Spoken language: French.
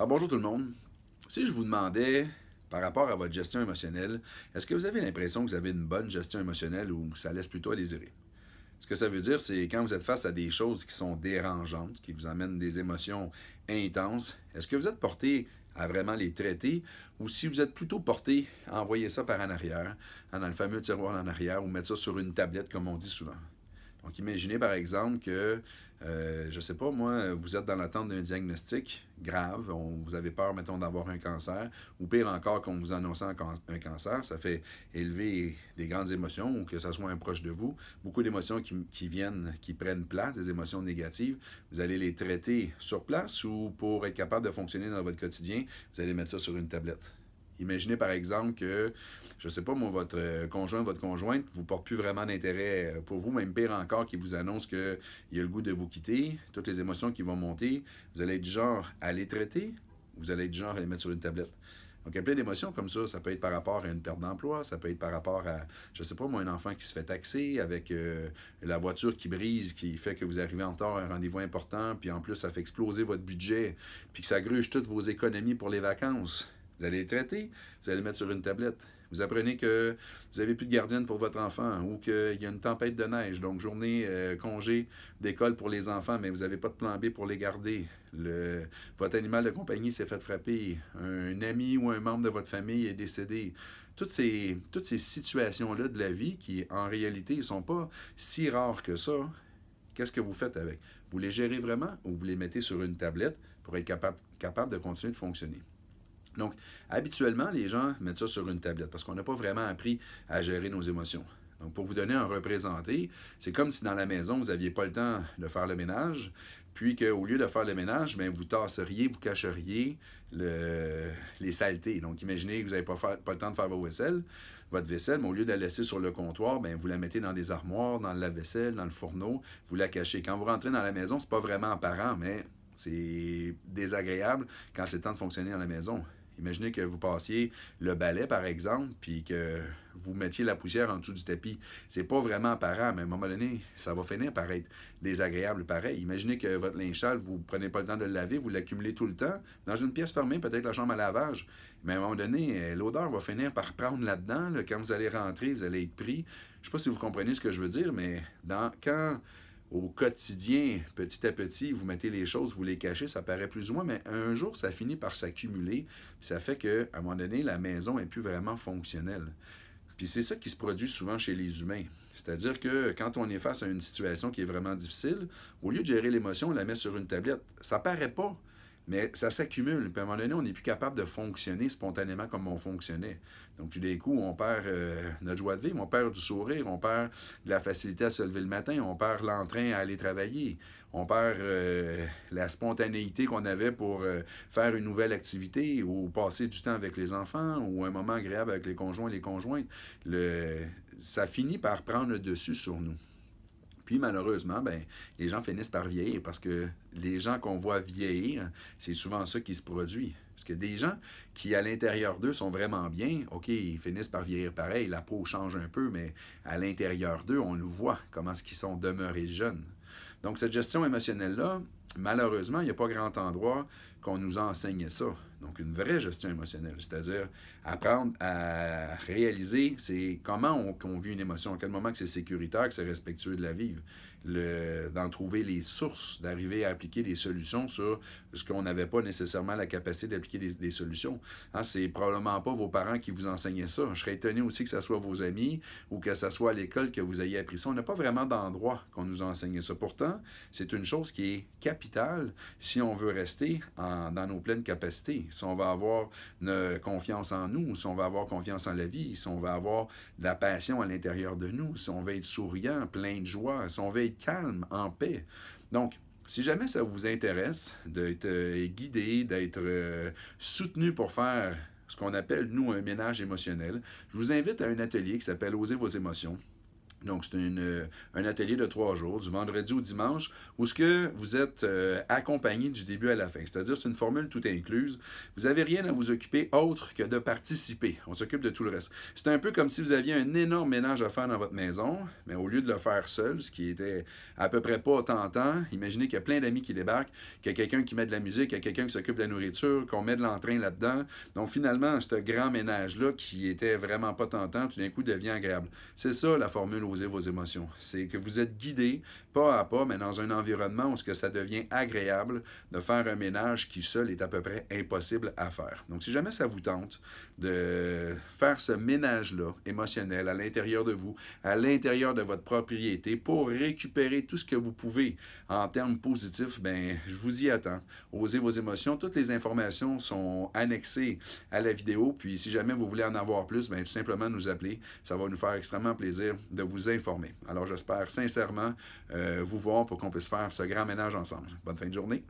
Alors ah, bonjour tout le monde. Si je vous demandais par rapport à votre gestion émotionnelle, est-ce que vous avez l'impression que vous avez une bonne gestion émotionnelle ou ça laisse plutôt à désirer? Ce que ça veut dire, c'est quand vous êtes face à des choses qui sont dérangeantes, qui vous amènent des émotions intenses, est-ce que vous êtes porté à vraiment les traiter ou si vous êtes plutôt porté à envoyer ça par en arrière, dans le fameux tiroir en arrière ou mettre ça sur une tablette comme on dit souvent? Donc, imaginez par exemple que, euh, je ne sais pas, moi, vous êtes dans l'attente d'un diagnostic grave, vous avez peur, mettons, d'avoir un cancer, ou pire encore, qu'on vous annonce un, cancer, ça fait élever des grandes émotions, ou que ça soit un proche de vous, beaucoup d'émotions qui, viennent, qui prennent place, des émotions négatives, vous allez les traiter sur place, ou pour être capable de fonctionner dans votre quotidien, vous allez mettre ça sur une tablette. Imaginez par exemple que, je ne sais pas moi, votre euh, conjoint, votre conjointe vous porte plus vraiment d'intérêt euh, pour vous, même pire encore, qui vous annonce qu'il a le goût de vous quitter, toutes les émotions qui vont monter, vous allez être du genre à les traiter, vous allez être du genre à les mettre sur une tablette. Donc, il y a plein d'émotions comme ça. Ça peut être par rapport à une perte d'emploi, ça peut être par rapport à, je sais pas moi, un enfant qui se fait taxer avec euh, la voiture qui brise, qui fait que vous arrivez en retard à un rendez-vous important, puis en plus, ça fait exploser votre budget, puis que ça gruge toutes vos économies pour les vacances. Vous allez les traiter, vous allez les mettre sur une tablette. Vous apprenez que vous n'avez plus de gardienne pour votre enfant ou qu'il y a une tempête de neige, donc journée euh, congé d'école pour les enfants, mais vous n'avez pas de plan B pour les garder. votre animal de compagnie s'est fait frapper. Un ami ou un membre de votre famille est décédé. Toutes ces, toutes ces situations-là de la vie qui, en réalité, ne sont pas si rares que ça, qu'est-ce que vous faites avec? Vous les gérez vraiment ou vous les mettez sur une tablette pour être capable, capable de continuer de fonctionner? Donc, habituellement, les gens mettent ça sur une tablette parce qu'on n'a pas vraiment appris à gérer nos émotions. Donc, pour vous donner un représenté, c'est comme si dans la maison, vous n'aviez pas le temps de faire le ménage, puis qu'au lieu de faire le ménage, ben, vous tasseriez, vous cacheriez les saletés. Donc, imaginez que vous n'avez pas, le temps de faire votre vaisselle, votre vaisselle, mais au lieu de la laisser sur le comptoir, ben, vous la mettez dans des armoires, dans le lave-vaisselle, dans le fourneau, vous la cachez. Quand vous rentrez dans la maison, ce n'est pas vraiment apparent, mais c'est désagréable quand c'est le temps de fonctionner dans la maison. Imaginez que vous passiez le balai, par exemple, puis que vous mettiez la poussière en dessous du tapis. C'est pas vraiment apparent, mais à un moment donné, ça va finir par être désagréable pareil. Imaginez que votre linge sale, vous prenez pas le temps de le laver, vous l'accumulez tout le temps. Dans une pièce fermée, peut-être la chambre à lavage, mais à un moment donné, euh, l'odeur va finir par prendre là-dedans. quand vous allez rentrer, vous allez être pris. Je sais pas si vous comprenez ce que je veux dire, mais dans, quand au quotidien, petit à petit, vous mettez les choses, vous les cachez, ça paraît plus ou moins, mais un jour, ça finit par s'accumuler, ça fait qu'à un moment donné, la maison n'est plus vraiment fonctionnelle. Puis c'est ça qui se produit souvent chez les humains. C'est-à-dire que quand on est face à une situation qui est vraiment difficile, au lieu de gérer l'émotion, on la met sur une tablette. Ça paraît pas, mais ça s'accumule. Puis à un moment donné, on n'est plus capable de fonctionner spontanément comme on fonctionnait. Donc, du d'un coup, on perd euh, notre joie de vivre, on perd du sourire, on perd de la facilité à se lever le matin, on perd l'entrain à aller travailler, on perd euh, la spontanéité qu'on avait pour euh, faire une nouvelle activité ou passer du temps avec les enfants ou un moment agréable avec les conjoints et les conjointes. Ça finit par prendre le dessus sur nous. Puis malheureusement, ben, les gens finissent par vieillir parce que les gens qu'on voit vieillir, c'est souvent ça qui se produit. Parce que des gens qui, à l'intérieur d'eux, sont vraiment bien, OK, ils finissent par vieillir pareil, la peau change un peu, mais à l'intérieur d'eux, on nous voit comment ce qu'ils sont demeurés jeunes. Donc, cette gestion émotionnelle-là, Malheureusement, il n'y a pas grand endroit qu'on nous enseigne ça. Donc, une vraie gestion émotionnelle, c'est-à-dire apprendre à réaliser c'est comment on, vit une émotion, à quel moment que c'est sécuritaire, que c'est respectueux de la vivre, d'en trouver les sources, d'arriver à appliquer des solutions sur ce qu'on n'avait pas nécessairement la capacité d'appliquer des, solutions. Ce hein, c'est probablement pas vos parents qui vous enseignaient ça. Je serais étonné aussi que ce soit vos amis ou que ce soit l'école que vous ayez appris ça. On n'a pas vraiment d'endroit qu'on nous enseigne ça. Pourtant, c'est une chose qui est capable si on veut rester dans nos pleines capacités, si on va avoir confiance en nous, si on va avoir confiance en la vie, si on va avoir de la passion à l'intérieur de nous, si on veut être souriant, plein de joie, si on veut être calme, en paix. Donc, si jamais ça vous intéresse d'être euh, guidé, d'être euh, soutenu pour faire ce qu'on appelle, nous, un ménage émotionnel, je vous invite à un atelier qui s'appelle Oser vos émotions. Donc, c'est euh, un atelier de trois jours, du vendredi au dimanche, où ce que vous êtes euh, accompagné du début à la fin. C'est-à-dire, c'est une formule tout incluse. Vous n'avez rien à vous occuper autre que de participer. On s'occupe de tout le reste. C'est un peu comme si vous aviez un énorme ménage à faire dans votre maison, mais au lieu de le faire seul, ce qui était à peu près pas tentant, imaginez qu'il y a plein d'amis qui débarquent, qu'il y a quelqu'un qui met de la musique, qu'il y a quelqu'un qui s'occupe de la nourriture, qu'on met de l'entrain là-dedans. Donc, finalement, ce grand ménage-là qui était vraiment pas tentant, tout d'un coup devient agréable. C'est ça la formule exploser vos émotions. C'est que vous êtes guidé pas à pas, mais dans un environnement où ce que ça devient agréable de faire un ménage qui seul est à peu près impossible à faire. Donc, si jamais ça vous tente de faire ce ménage-là émotionnel à l'intérieur de vous, à l'intérieur de votre propriété, pour récupérer tout ce que vous pouvez en termes positifs, ben, je vous y attends. Osez vos émotions. Toutes les informations sont annexées à la vidéo. Puis, si jamais vous voulez en avoir plus, ben, tout simplement nous appeler. Ça va nous faire extrêmement plaisir de vous informer. Alors j'espère sincèrement euh, vous voir pour qu'on puisse faire ce grand ménage ensemble. Bonne fin de journée.